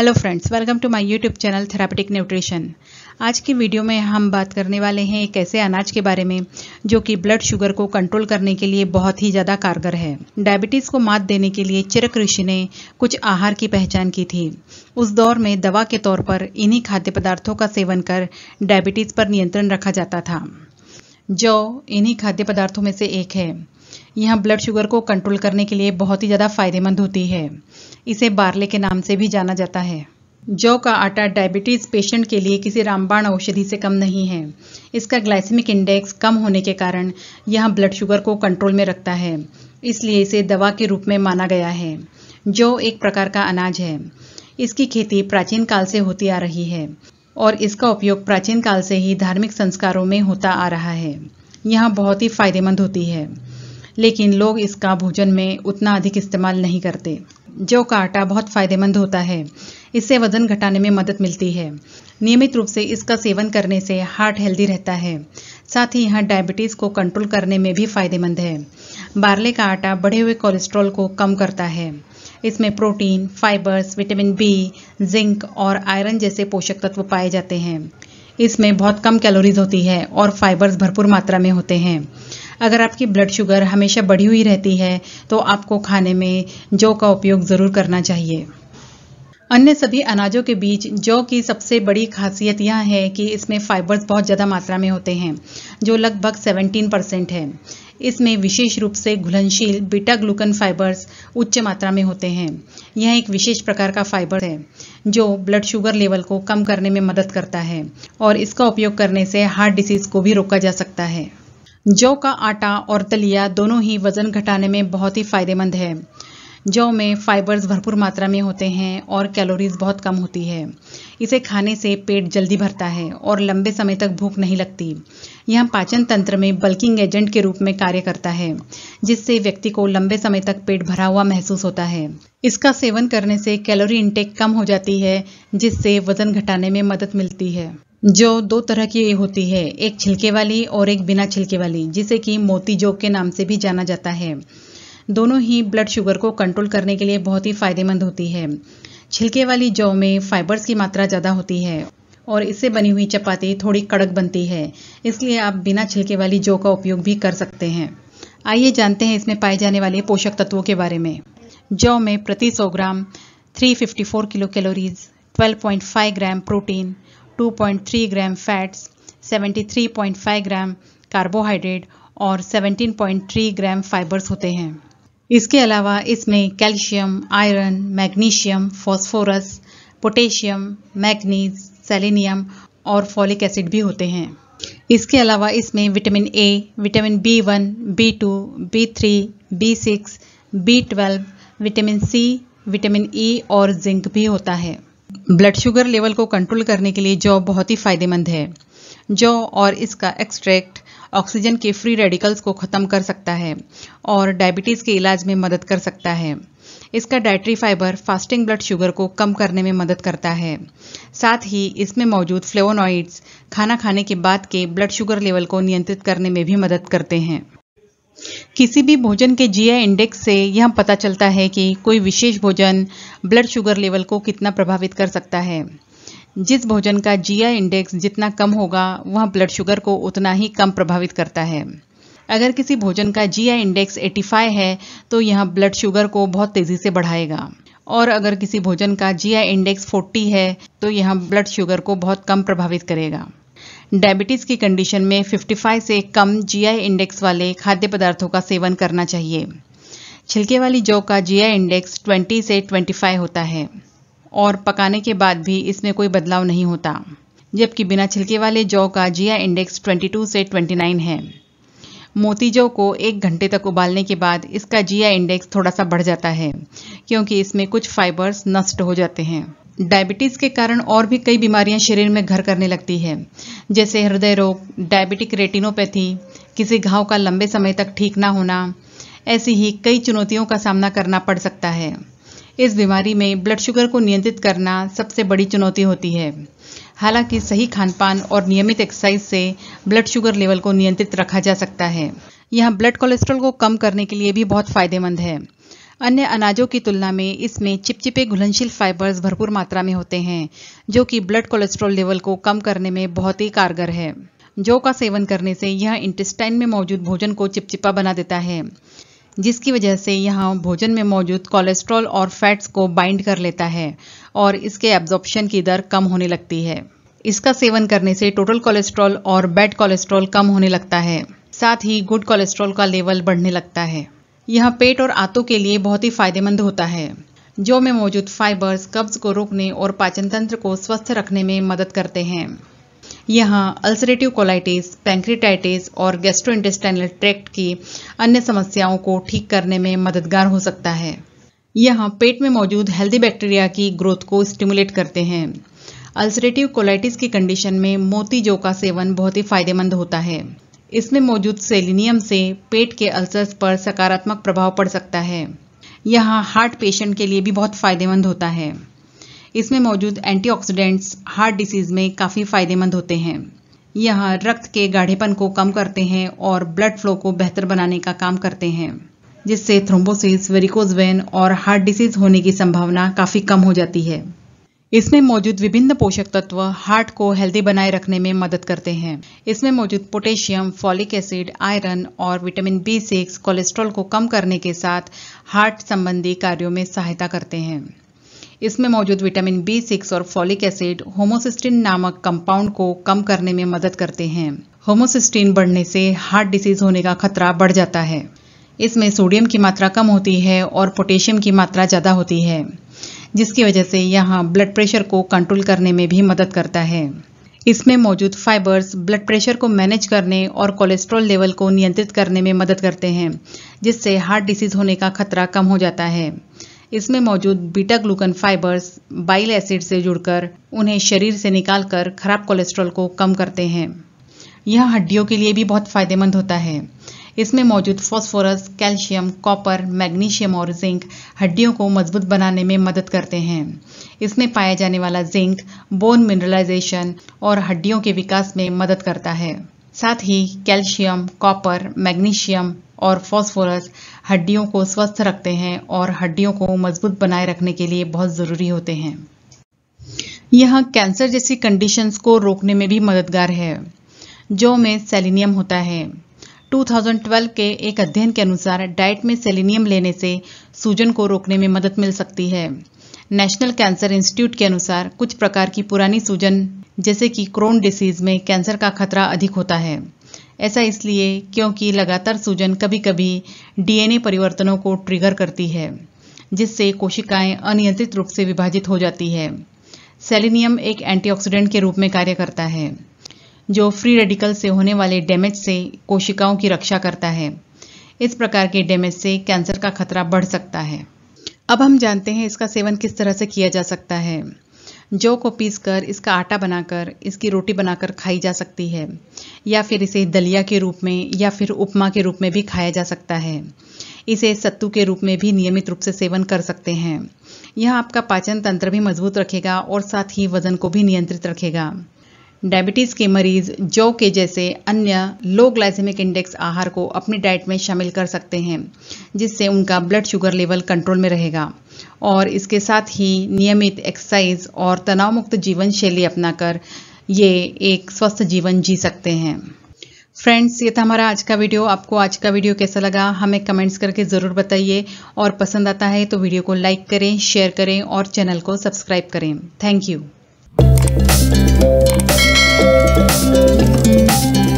Hello friends welcome to my YouTube channel therapeutic nutrition आज की video में हम बात करने वाले हैं एक ऐसे अनाज के बारे में जो कि ब्लड शुगर को कंट्रोल करने के लिए बहुत ही ज़्यादा कारगर है डायबिटीज़ को मात देने के लिए चिरक ऋषि ने कुछ आहार की पहचान की थी उस दौर में दवा के तौर पर इन्हीं खाद्य पदार्थों का सेवन कर डायबिटीज़ पर नियंत्रण रखा जाता था जौ इन्हीं खाद्य पदार्थों में से एक है यह ब्लड शुगर को कंट्रोल करने के लिए बहुत ही ज़्यादा फायदेमंद होती है इसे बारले के नाम से भी जाना जाता है जौ का आटा डायबिटीज़ पेशेंट के लिए किसी रामबाण औषधि से कम नहीं है इसका ग्लाइसेमिक इंडेक्स कम होने के कारण यह ब्लड शुगर को कंट्रोल में रखता है इसलिए इसे दवा के रूप में माना गया है जौ एक प्रकार का अनाज है इसकी खेती प्राचीन काल से होती आ रही है और इसका उपयोग प्राचीन काल से ही धार्मिक संस्कारों में होता आ रहा है यह बहुत ही फायदेमंद होती है लेकिन लोग इसका भोजन में उतना अधिक इस्तेमाल नहीं करते जौ का आटा बहुत फायदेमंद होता है इससे वजन घटाने में मदद मिलती है नियमित रूप से इसका सेवन करने से हार्ट हेल्दी रहता है साथ ही यहाँ डायबिटीज़ को कंट्रोल करने में भी फायदेमंद है बारले का आटा बढ़े हुए कोलेस्ट्रॉल को कम करता है इसमें protein fibres vitamin B zinc और आयरन जैसे पोषक तत्व पाए जाते हैं इसमें बहुत कम कैलोरीज होती है और फाइबर्स भरपूर मात्रा में होते हैं अगर आपकी ब्लड शुगर हमेशा बढ़ी हुई रहती है तो आपको खाने में जौ का उपयोग ज़रूर करना चाहिए अन्य सभी अनाजों के बीच जौ की सबसे बड़ी खासियत यह है कि इसमें फाइबर्स बहुत ज़्यादा मात्रा में होते हैं जो लगभग 17 परसेंट है इसमें विशेष रूप से घुलनशील बीटा ग्लूकन फाइबर्स उच्च मात्रा में होते हैं यह एक विशेष प्रकार का फाइबर है जो ब्लड शुगर लेवल को कम करने में मदद करता है और इसका उपयोग करने से हार्ट डिसीज को भी रोका जा सकता है जौ का आटा और दलिया दोनों ही वजन घटाने में बहुत ही फायदेमंद है जौ में फाइबर्स भरपूर मात्रा में होते हैं और कैलोरीज बहुत कम होती है इसे खाने से पेट जल्दी भरता है और लंबे समय तक भूख नहीं लगती यह पाचन तंत्र में बल्किंग एजेंट के रूप में कार्य करता है जिससे व्यक्ति को लंबे समय तक पेट भरा हुआ महसूस होता है इसका सेवन करने से कैलोरी इंटेक कम हो जाती है जिससे वजन घटाने में मदद मिलती है जो दो तरह की होती है एक छिलके वाली और एक बिना छिलके वाली जिसे कि मोती जोक के नाम से भी जाना जाता है दोनों ही ब्लड शुगर को कंट्रोल करने के लिए बहुत ही फ़ायदेमंद होती है छिलके वाली जौ में फाइबर्स की मात्रा ज़्यादा होती है और इससे बनी हुई चपाती थोड़ी कड़क बनती है इसलिए आप बिना छिलके वाली जौ का उपयोग भी कर सकते हैं आइए जानते हैं इसमें पाए जाने वाले पोषक तत्वों के बारे में जौ में प्रति सौ gram 354 kilo calories 12.5 gram protein 2.3 gram fats 73.5 gram carbohydrate और 17.3 ग्राम फाइबर्स होते हैं इसके अलावा इसमें calcium iron magnesium phosphorus potassium manganese selenium और फॉलिक एसिड भी होते हैं इसके अलावा इसमें vitamin A vitamin B one B two B three B six B twelve vitamin C vitamin E e और जिंक भी होता है ब्लड शुगर लेवल को कंट्रोल करने के लिए जौ बहुत ही फायदेमंद है जौ और इसका एक्सट्रैक्ट ऑक्सीजन के फ्री रेडिकल्स को ख़त्म कर सकता है और डायबिटीज़ के इलाज में मदद कर सकता है इसका dietary fibre fasting blood sugar को कम करने में मदद करता है साथ ही इसमें मौजूद फ्लेवोनॉइड्स खाना खाने के बाद के ब्लड शुगर लेवल को नियंत्रित करने में भी मदद करते हैं किसी भी भोजन के जीआई इंडेक्स से यह पता चलता है कि कोई विशेष भोजन ब्लड शुगर लेवल को कितना प्रभावित कर सकता है जिस भोजन का जीआई इंडेक्स जितना कम होगा वह ब्लड शुगर को उतना ही कम प्रभावित करता है अगर किसी भोजन का जीआई इंडेक्स 85 है तो यह ब्लड शुगर को बहुत तेज़ी से बढ़ाएगा और अगर किसी भोजन का जीआई इंडेक्स 40 है तो यह ब्लड शुगर को बहुत कम प्रभावित करेगा डायबिटीज़ की कंडीशन में 55 से कम जीआई इंडेक्स वाले खाद्य पदार्थों का सेवन करना चाहिए छिलके वाली जौ का जीआई इंडेक्स 20 से 25 होता है और पकाने के बाद भी इसमें कोई बदलाव नहीं होता जबकि बिना छिलके वाले जौ का जीआई इंडेक्स 22 से 29 है मोती जौ को एक घंटे तक उबालने के बाद इसका जीआई इंडेक्स थोड़ा सा बढ़ जाता है क्योंकि इसमें कुछ फाइबर्स नष्ट हो जाते हैं डायबिटीज़ के कारण और भी कई बीमारियां शरीर में घर करने लगती है जैसे हृदय रोग डायबिटिक रेटिनोपैथी किसी घाव का लंबे समय तक ठीक ना होना ऐसी ही कई चुनौतियों का सामना करना पड़ सकता है इस बीमारी में ब्लड शुगर को नियंत्रित करना सबसे बड़ी चुनौती होती है हालांकि सही खान पान और नियमित एक्सरसाइज से ब्लड शुगर लेवल को नियंत्रित रखा जा सकता है यह ब्लड कोलेस्ट्रॉल को कम करने के लिए भी बहुत फ़ायदेमंद है अन्य अनाजों की तुलना में इसमें चिपचिपे घुलनशील फाइबर्स भरपूर मात्रा में होते हैं जो कि ब्लड कोलेस्ट्रॉल लेवल को कम करने में बहुत ही कारगर है जौ का सेवन करने से यह इंटेस्टाइन में मौजूद भोजन को चिपचिपा बना देता है जिसकी वजह से यहाँ भोजन में मौजूद कोलेस्ट्रॉल और फैट्स को बाइंड कर लेता है और इसके एब्जॉर्प्शन की दर कम होने लगती है इसका सेवन करने से टोटल कोलेस्ट्रॉल और बैड कोलेस्ट्रॉल कम होने लगता है साथ ही गुड कोलेस्ट्रॉल का लेवल बढ़ने लगता है यह पेट और आंतों के लिए बहुत ही फायदेमंद होता है जो में मौजूद फाइबर्स कब्ज को रोकने और पाचन तंत्र को स्वस्थ रखने में मदद करते हैं यहाँ अल्सरेटिव कोलाइटिस पैंक्रिटाइटिस और गैस्ट्रोइंटेस्टाइनल ट्रैक्ट की अन्य समस्याओं को ठीक करने में मददगार हो सकता है यह पेट में मौजूद हेल्दी बैक्टीरिया की ग्रोथ को स्टिमुलेट करते हैं अल्सरेटिव कोलाइटिस की कंडीशन में मोती जो का सेवन बहुत ही फायदेमंद होता है इसमें मौजूद सेलिनियम से पेट के अल्सर्स पर सकारात्मक प्रभाव पड़ सकता है यह हार्ट पेशेंट के लिए भी बहुत फ़ायदेमंद होता है इसमें मौजूद एंटीऑक्सीडेंट्स हार्ट डिसीज़ में काफ़ी फ़ायदेमंद होते हैं यह रक्त के गाढ़ेपन को कम करते हैं और ब्लड फ्लो को बेहतर बनाने का काम करते हैं जिससे थ्रोम्बोसिस वेरिकोज वेन और हार्ट डिसीज़ होने की संभावना काफ़ी कम हो जाती है इसमें मौजूद विभिन्न पोषक तत्व हार्ट को हेल्दी बनाए रखने में मदद करते हैं इसमें मौजूद पोटेशियम फॉलिक एसिड आयरन और विटामिन बी सिक्स कोलेस्ट्रॉल को कम करने के साथ हार्ट संबंधी कार्यों में सहायता करते हैं इसमें मौजूद विटामिन बी सिक्स और फॉलिक एसिड होमोसिस्टिन नामक कंपाउंड को कम करने में मदद करते हैं होमोसिस्टिन बढ़ने से हार्ट डिसीज होने का खतरा बढ़ जाता है इसमें सोडियम की मात्रा कम होती है और पोटेशियम की मात्रा ज़्यादा होती है जिसकी वजह से यहाँ ब्लड प्रेशर को कंट्रोल करने में भी मदद करता है इसमें मौजूद फाइबर्स ब्लड प्रेशर को मैनेज करने और कोलेस्ट्रॉल लेवल को नियंत्रित करने में मदद करते हैं जिससे हार्ट डिसीज होने का खतरा कम हो जाता है इसमें मौजूद beta glucan fibres bile acid से जुड़कर उन्हें शरीर से निकालकर खराब कोलेस्ट्रॉल को कम करते हैं यह हड्डियों के लिए भी बहुत फायदेमंद होता है इसमें मौजूद फॉस्फोरस कैल्शियम कॉपर मैग्नीशियम और जिंक हड्डियों को मजबूत बनाने में मदद करते हैं इसमें पाया जाने वाला जिंक बोन मिनरलाइजेशन और हड्डियों के विकास में मदद करता है साथ ही कैल्शियम कॉपर मैग्नीशियम और फॉस्फोरस हड्डियों को स्वस्थ रखते हैं और हड्डियों को मजबूत बनाए रखने के लिए बहुत ज़रूरी होते हैं यह कैंसर जैसी कंडीशंस को रोकने में भी मददगार है जो में सेलिनियम होता है 2012 के एक अध्ययन के अनुसार डाइट में सेलिनियम लेने से सूजन को रोकने में मदद मिल सकती है नेशनल कैंसर इंस्टीट्यूट के अनुसार कुछ प्रकार की पुरानी सूजन जैसे कि क्रोन डिसीज में कैंसर का खतरा अधिक होता है ऐसा इसलिए क्योंकि लगातार सूजन कभी कभी डीएनए परिवर्तनों को ट्रिगर करती है जिससे कोशिकाएं अनियंत्रित रूप से विभाजित हो जाती है सेलिनियम एक एंटीऑक्सीडेंट के रूप में कार्य करता है जो फ्री रेडिकल से होने वाले डैमेज से कोशिकाओं की रक्षा करता है इस प्रकार के डैमेज से कैंसर का खतरा बढ़ सकता है अब हम जानते हैं इसका सेवन किस तरह से किया जा सकता है जौ को पीस कर इसका आटा बनाकर इसकी रोटी बनाकर खाई जा सकती है या फिर इसे दलिया के रूप में या फिर उपमा के रूप में भी खाया जा सकता है इसे सत्तू के रूप में भी नियमित रूप से सेवन कर सकते हैं यह आपका पाचन तंत्र भी मजबूत रखेगा और साथ ही वजन को भी नियंत्रित रखेगा डायबिटीज़ के मरीज़ जौ के जैसे अन्य लो ग्लाइसेमिक इंडेक्स आहार को अपनी डाइट में शामिल कर सकते हैं जिससे उनका ब्लड शुगर लेवल कंट्रोल में रहेगा और इसके साथ ही नियमित एक्सरसाइज और तनाव मुक्त जीवन शैली अपनाकर ये एक स्वस्थ जीवन जी सकते हैं फ्रेंड्स ये था हमारा आज का वीडियो आपको आज का वीडियो कैसा लगा हमें कमेंट्स करके ज़रूर बताइए और पसंद आता है तो वीडियो को लाइक करें शेयर करें और चैनल को सब्सक्राइब करें थैंक यू Thank you.